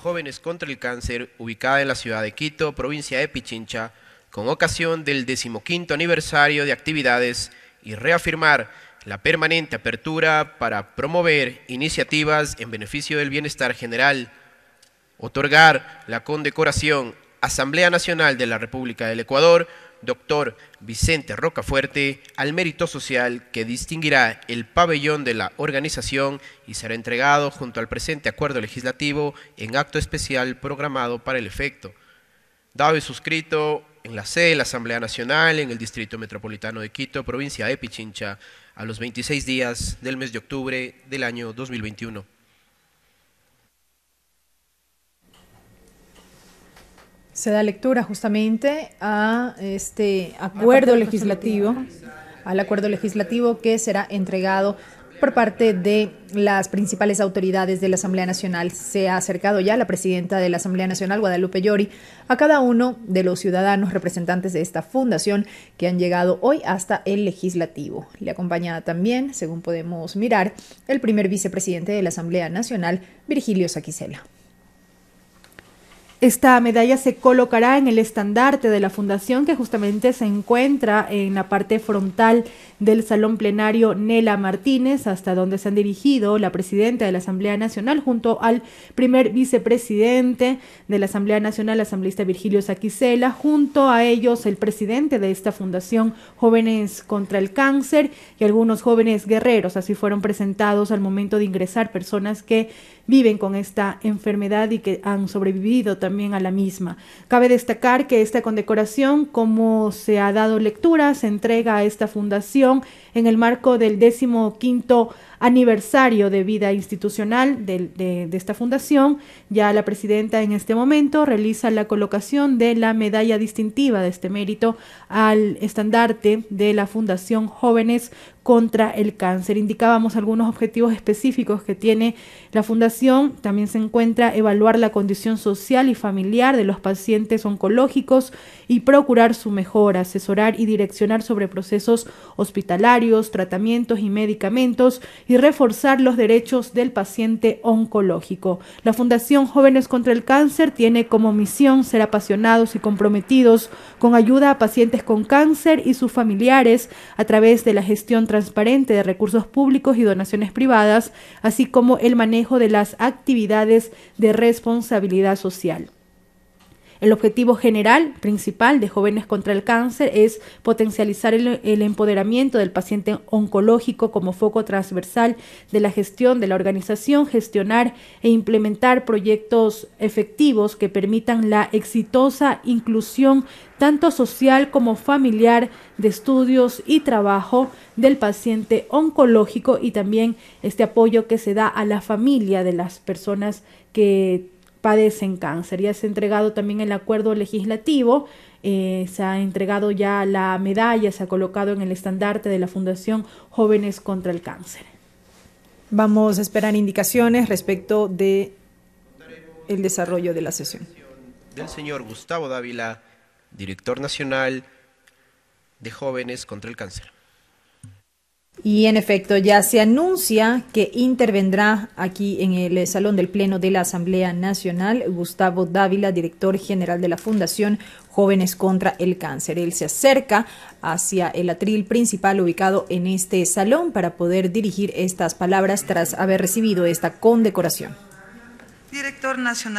Jóvenes contra el Cáncer, ubicada en la ciudad de Quito, provincia de Pichincha, con ocasión del decimoquinto aniversario de actividades y reafirmar la permanente apertura para promover iniciativas en beneficio del bienestar general, otorgar la condecoración Asamblea Nacional de la República del Ecuador doctor Vicente Rocafuerte, al mérito social que distinguirá el pabellón de la organización y será entregado junto al presente acuerdo legislativo en acto especial programado para el efecto. Dado y suscrito en la sede de la Asamblea Nacional, en el Distrito Metropolitano de Quito, provincia de Pichincha, a los 26 días del mes de octubre del año 2021. se da lectura justamente a este acuerdo legislativo, al acuerdo legislativo que será entregado por parte de las principales autoridades de la Asamblea Nacional. Se ha acercado ya la presidenta de la Asamblea Nacional, Guadalupe Llori, a cada uno de los ciudadanos representantes de esta fundación que han llegado hoy hasta el legislativo. Le acompaña también, según podemos mirar, el primer vicepresidente de la Asamblea Nacional, Virgilio Saquicela. Esta medalla se colocará en el estandarte de la fundación que justamente se encuentra en la parte frontal del Salón Plenario Nela Martínez, hasta donde se han dirigido la presidenta de la Asamblea Nacional junto al primer vicepresidente de la Asamblea Nacional, asambleísta Virgilio Saquicela, junto a ellos el presidente de esta fundación Jóvenes contra el Cáncer y algunos jóvenes guerreros. Así fueron presentados al momento de ingresar personas que viven con esta enfermedad y que han sobrevivido también a la misma. Cabe destacar que esta condecoración, como se ha dado lectura, se entrega a esta fundación en el marco del décimo quinto aniversario de vida institucional de, esta fundación. Ya la presidenta en este momento realiza la colocación de la medalla distintiva de este mérito al estandarte de la Fundación Jóvenes contra el cáncer. Indicábamos algunos objetivos específicos que tiene la fundación. También se encuentra evaluar la condición social y familiar de los pacientes oncológicos y procurar su mejora, asesorar y direccionar sobre procesos hospitalarios, tratamientos y medicamentos y reforzar los derechos del paciente oncológico. La Fundación Jóvenes contra el Cáncer tiene como misión ser apasionados y comprometidos con ayuda a pacientes con cáncer y sus familiares a través de la gestión transparente de recursos públicos y donaciones privadas, así como el manejo de las actividades de responsabilidad social. El objetivo general, principal de Jóvenes contra el Cáncer es potencializar el, empoderamiento del paciente oncológico como foco transversal de la gestión de la organización, gestionar e implementar proyectos efectivos que permitan la exitosa inclusión tanto social como familiar de estudios y trabajo del paciente oncológico y también este apoyo que se da a la familia de las personas que padecen cáncer. Ya se ha entregado también el acuerdo legislativo, eh, se ha entregado ya la medalla, se ha colocado en el estandarte de la Fundación Jóvenes contra el Cáncer. Vamos a esperar indicaciones respecto de el desarrollo de la sesión. Del señor Gustavo Dávila, director nacional de Jóvenes contra el Cáncer. Y en efecto, ya se anuncia que intervendrá aquí en el eh, Salón del Pleno de la Asamblea Nacional Gustavo Dávila, director general de la Fundación Jóvenes contra el Cáncer. Él se acerca hacia el atril principal ubicado en este salón para poder dirigir estas palabras tras haber recibido esta condecoración. Director Nacional.